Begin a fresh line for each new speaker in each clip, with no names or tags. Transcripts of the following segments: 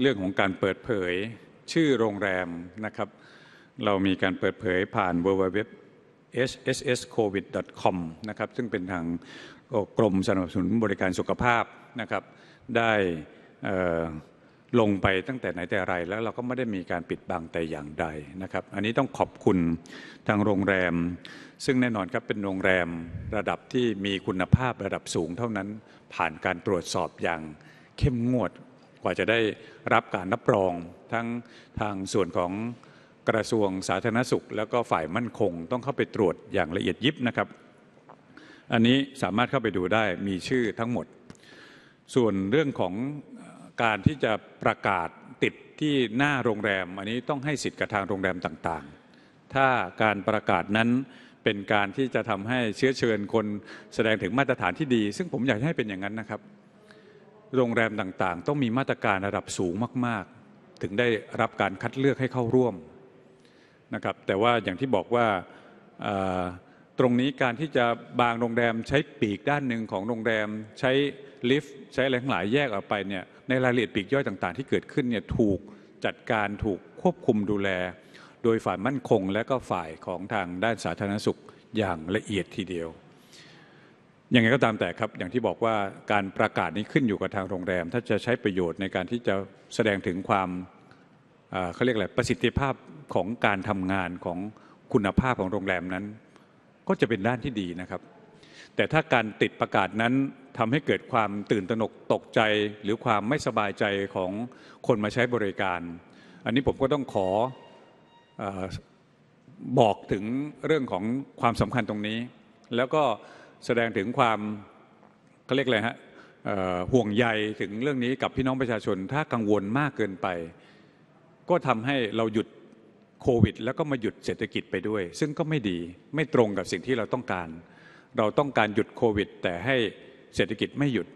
เรื่องของการเปิดเผยชื่อโรงแรมนะครับ เรามีการเปิดเผยผ่าน www hsscovid.com นะครับ ซึ่งเป็นทางกรมสนับสนุนบริการสุขภาพนะครับ ได้ลงไปตั้งแต่ไหน แต่ไร แล้วเราก็ไม่ได้มีการปิดบังแต่อย่างใดนะครับ อันนี้ต้องขอบคุณทางโรงแรม ซึ่งแน่นอนครับเป็นโรงแรมระดับที่มีคุณภาพระดับสูงเท่านั้น ผ่านการตรวจสอบอย่างเข้มงวดกว่าจะได้รับการรับรองทั้งทางส่วนของกระทรวงสาธารณสุขแล้วก็ฝ่ายมั่นคง ต้องเข้าไปตรวจอย่างละเอียดยิบนะครับ อันนี้สามารถเข้าไปดูได้มีชื่อทั้งหมด ส่วนเรื่องของการที่จะประกาศติดที่หน้าโรงแรม อันนี้ต้องให้สิทธิ์กับทางโรงแรมต่างๆ ถ้าการประกาศนั้นเป็นการที่จะทำให้เชื้อเชิญคนแสดงถึงมาตรฐานที่ดี ซึ่งผมอยากให้เป็นอย่างนั้นนะครับโรงแรมต่างๆ ต้องมีมาตรการระดับสูงมากๆ ถึงได้รับการคัดเลือกให้เข้าร่วมนะครับแต่ว่าอย่างที่บอกว่าตรงนี้การที่จะบางโรงแรมใช้ปีกด้านหนึ่งของโรงแรมใช้ลิฟต์ใช้อะไรทั้งหลายแยกออกไปเนี่ยในรายละเอียดปีกย่อยต่าง ๆ ที่เกิดขึ้นเนี่ยถูกจัดการถูกควบคุมดูแล โดยฝ่ายมั่นคงและก็ฝ่ายของทางด้านสาธารณสุขอย่างละเอียดทีเดียวยังไงก็ตามแต่ครับอย่างที่บอกว่าการประกาศนี้ขึ้นอยู่กับทางโรงแรม ถ้าจะใช้ประโยชน์ในการที่จะแสดงถึงความเขาเรียกอะไรประสิทธิภาพของการทำงานของคุณภาพของโรงแรมนั้น ก็จะเป็นด้านที่ดีนะครับ แต่ถ้าการติดประกาศนั้นทำให้เกิดความตื่นตระหนกตกใจหรือความไม่สบายใจของคนมาใช้บริการ อันนี้ผมก็ต้องขออบอกถึงเรื่องของความสำคัญตรงนี้แล้วก็แสดงถึงความเขาเรียกอะไรฮะห่วงใยถึงเรื่องนี้กับพี่น้องประชาชนถ้ากังวลมากเกินไป ก็ทำให้เราหยุดโควิดแล้วก็มาหยุดเศรษฐกิจไปด้วย ซึ่งก็ไม่ดีไม่ตรงกับสิ่งที่เราต้องการ เราต้องการหยุดโควิดแต่ให้เศรษฐกิจไม่หยุด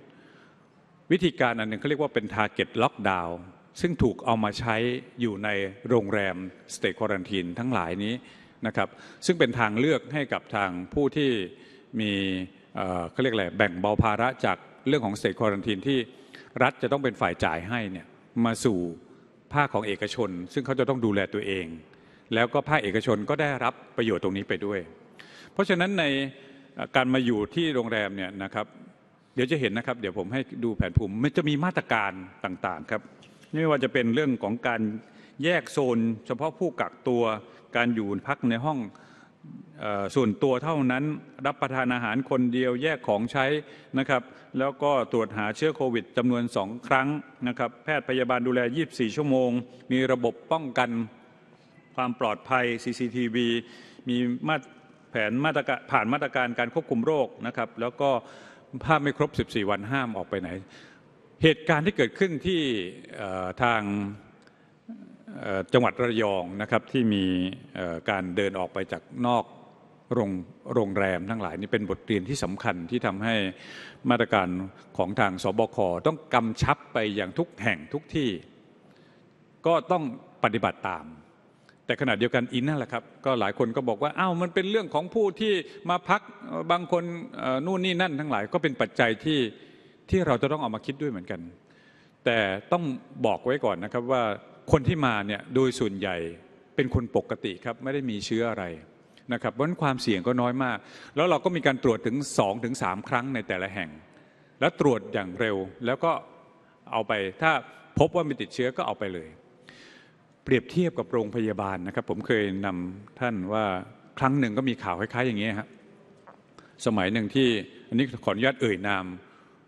วิธีการอันหนึ่งเขาเรียกว่าเป็น target lockdown ซึ่งถูกเอามาใช้อยู่ในโรงแรมสเตย์ควอรันทินทั้งหลายนี้นะครับ ซึ่งเป็นทางเลือกให้กับทางผู้ที่มีเขาเรียกอะไรแบ่งเบาภาระจากเรื่องของเศษควอรันทีนที่รัฐจะต้องเป็นฝ่ายจ่ายให้เนี่ยมาสู่ภาคของเอกชน ซึ่งเขาจะต้องดูแลตัวเอง แล้วก็ภาคเอกชนก็ได้รับประโยชน์ตรงนี้ไปด้วย เพราะฉะนั้นในการมาอยู่ที่โรงแรมเนี่ยนะครับเดี๋ยวจะเห็นนะครับ เดี๋ยวผมให้ดูแผนภูมิมันจะมีมาตรการต่าง ๆ ครับไม่ว่าจะเป็นเรื่องของการแยกโซน เฉพาะผู้กักตัวการอยู่พักในห้องส่วนตัวเท่านั้นรับประทานอาหารคนเดียวแยกของใช้นะครับแล้วก็ตรวจหาเชื้อโควิดจำนวนสองครั้งนะครับ แพทย์พยาบาลดูแล 24 ชั่วโมง มีระบบป้องกันความปลอดภัย CCTV มีมาแผนมาตรการผ่านมาตรการการควบคุมโรคนะครับแล้วก็ภาพไม่ครบ 14 วันห้ามออกไปไหน เหตุการณ์ที่เกิดขึ้นที่ทางจังหวัดระยองนะครับที่มีการเดินออกไปจากนอกโรงโรงแรมทั้งหลาย นี่เป็นบทเรียนที่สำคัญที่ทำให้มาตรการของทางสบคต้องกำชับไปอย่างทุกแห่งทุกที่ ก็ต้องปฏิบัติตาม แต่ขณะเดียวกันอินนั่นแหละครับ ก็หลายคนก็บอกว่าอ้าวมันเป็นเรื่องของผู้ที่มาพักบางคนนู่นนี่นั่น ทั้งหลายก็เป็นปัจจัยที่ที่เราจะต้องเอามาคิดด้วยเหมือนกัน แต่ต้องบอกไว้ก่อนนะครับว่าคนที่มาเนี่ยโดยส่วนใหญ่เป็นคนปกติครับไม่ได้มีเชื้ออะไรนะครับเพราะความเสี่ยงก็น้อยมาก แล้วเราก็มีการตรวจถึง2ถึงครั้งในแต่ละแห่ง แล้วตรวจอย่างเร็ว แล้วก็เอาไป ถ้าพบว่ามีติดเชื้อก็เอาไปเลย เปรียบเทียบกับโรงพยาบาลนะครับ ผมเคยนำท่านว่าครั้งหนึ่งก็มีข่าวคล้าย ๆ อย่างนี้ครับสมัยหนึ่งที่อันนี้ขออนุญาตเอ่ยนาม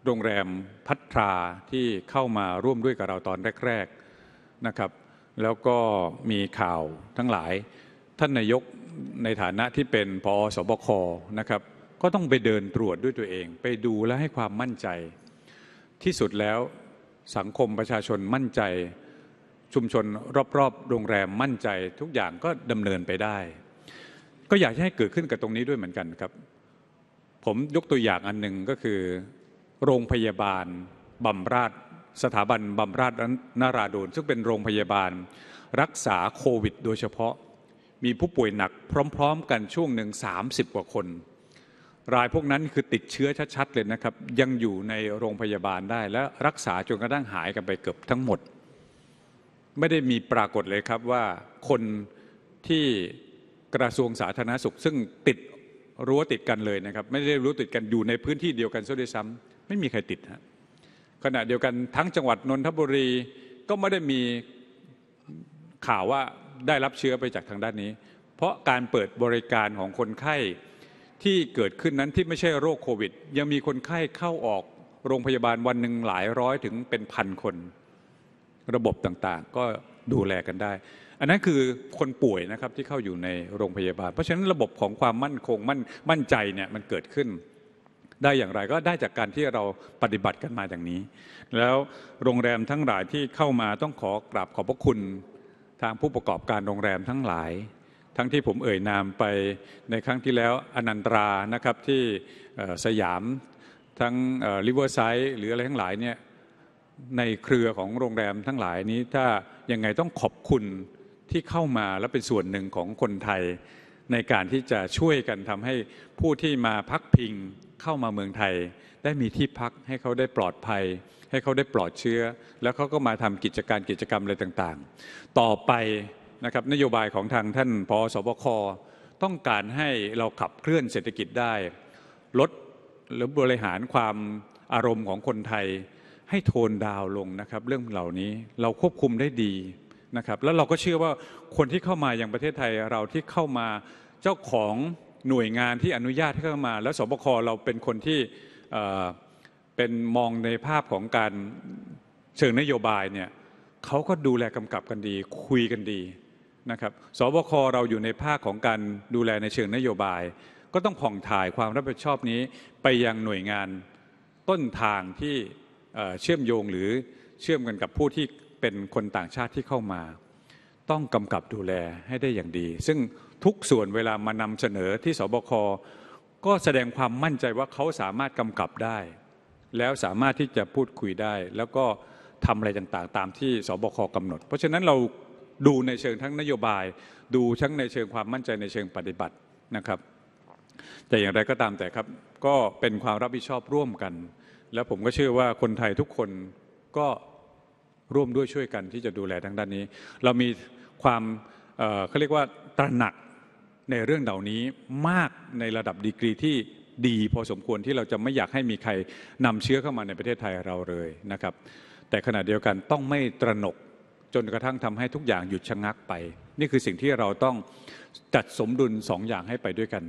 โรงแรมพัทราที่เข้ามาร่วมด้วยกับเราตอนแรกๆนะครับแล้วก็มีข่าวทั้งหลาย ท่านนายกในฐานะที่เป็นพอสบคนะครับก็ต้องไปเดินตรวจด้วยตัวเอง ไปดูและให้ความมั่นใจ ที่สุดแล้วสังคมประชาชนมั่นใจ ชุมชนรอบๆ โรงแรมมั่นใจทุกอย่างก็ดำเนินไปได้ ก็อยากให้เกิดขึ้นกับตรงนี้ด้วยเหมือนกันครับ ผมยกตัวอย่างอันหนึ่งก็คือ โรงพยาบาลบำราศสถาบันบำราศนาราดูนซึ่งเป็นโรงพยาบาลรักษาโควิดโดยเฉพาะ มีผู้ป่วยหนักพร้อมๆกันช่วงหนึ่ง30 กว่าคน รายพวกนั้นคือติดเชื้อชัดๆเลยนะครับ ยังอยู่ในโรงพยาบาลได้ และรักษาจนกระทั่งหายกันไปเกือบทั้งหมด ไม่ได้มีปรากฏเลยครับว่าคนที่กระทรวงสาธารณสุขซึ่งติดรั้วติดกันเลยนะครับ ไม่ได้รู้ติดกันอยู่ในพื้นที่เดียวกันซะด้วยซ้ำไม่มีใครติดฮะขณะเดียวกันทั้งจังหวัด นนทบุรีก็ไม่ได้มีข่าวว่าได้รับเชื้อไปจากทางด้านนี้ เพราะการเปิดบริการของคนไข้ที่เกิดขึ้นนั้นที่ไม่ใช่โรคโควิด ยังมีคนไข้เข้าออกโรงพยาบาลวันหนึ่งหลายร้อยถึงเป็นพันคน ระบบต่าง ๆ ก็ดูแลกันได้ อันนั้นคือคนป่วยนะครับที่เข้าอยู่ในโรงพยาบาล เพราะฉะนั้นระบบของความมั่นคงมั่นมั่นใจเนี่ยมันเกิดขึ้นได้อย่างไรก็ได้จากการที่เราปฏิบัติกันมาอย่างนี้ แล้วโรงแรมทั้งหลายที่เข้ามาต้องขอกราบขอบพระคุณ ทางผู้ประกอบการโรงแรมทั้งหลาย ทั้งที่ผมเอ่ยนามไปในครั้งที่แล้วอนันตรานะครับที่สยามทั้งริเวอร์ไซด์หรืออะไรทั้งหลายเนี่ยในเครือของโรงแรมทั้งหลายนี้ถ้ายังไงต้องขอบคุณที่เข้ามาและเป็นส่วนหนึ่งของคนไทยในการที่จะช่วยกันทำให้ผู้ที่มาพักพิงเข้ามาเมืองไทยได้มีที่พักให้เขาได้ปลอดภัย ให้เขาได้ปลอดเชื้อ แล้วเขาก็มาทำกิจการกิจกรรมอะไรต่าง ๆ ต่อไปนะครับนโยบายของทางท่านพอสบคต้องการให้เราขับเคลื่อนเศรษฐกิจได้ ลดหรือบริหารความอารมณ์ของคนไทยให้โทนดาวลงนะครับเรื่องเหล่านี้เราควบคุมได้ดีนะครับแล้วเราก็เชื่อว่าคนที่เข้ามาอย่างประเทศไทยเราที่เข้ามาเจ้าของหน่วยงานที่อนุญาตให้เข้ามาแล้วสบคเราเป็นคนที่เป็นมองในภาพของการเชิงนโยบายเนี่ยเขาก็ดูแลกำกับกันดีคุยกันดีนะครับสบคเราอยู่ในภาคของการดูแลในเชิงนโยบาย ก็ต้องผ่องถ่ายความรับผิดชอบนี้ไปยังหน่วยงานต้นทางที่เชื่อมโยงหรือเชื่อมกันกับผู้ที่เป็นคนต่างชาติที่เข้ามา ต้องกำกับดูแลให้ได้อย่างดี ซึ่งทุกส่วนเวลามานำเสนอที่สบคก็แสดงความมั่นใจว่าเขาสามารถกำกับได้ แล้วสามารถที่จะพูดคุยได้ แล้วก็ทำอะไรต่าง ๆ ตามที่สบคกำหนด เพราะฉะนั้นเราดูในเชิงทั้งนโยบาย ดูทั้งในเชิงความมั่นใจในเชิงปฏิบัตินะครับ แต่อย่างไรก็ตามแต่ครับก็เป็นความรับผิดชอบร่วมกัน แล้วผมก็เชื่อว่าคนไทยทุกคนก็ร่วมด้วยช่วยกันที่จะดูแลทางด้านนี้ เรามีความเขาเรียกว่าตระหนักในเรื่องเหล่านี้มากในระดับดีกรีที่ดีพอสมควรที่เราจะไม่อยากให้มีใครนำเชื้อเข้ามาในประเทศไทยเราเลยนะครับ แต่ขณะเดียวกันต้องไม่ตระหนก จนกระทั่งทำให้ทุกอย่างหยุดชะงักไป นี่คือสิ่งที่เราต้องจัดสมดุลสองอย่างให้ไปด้วยกัน